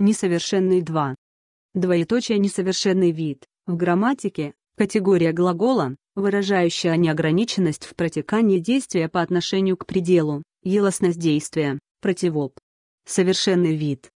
Несовершенный 2. Двоеточие несовершенный вид. В грамматике – категория глагола, выражающая неограниченность в протекании действия по отношению к пределу, елостность действия, противоп. Совершенный вид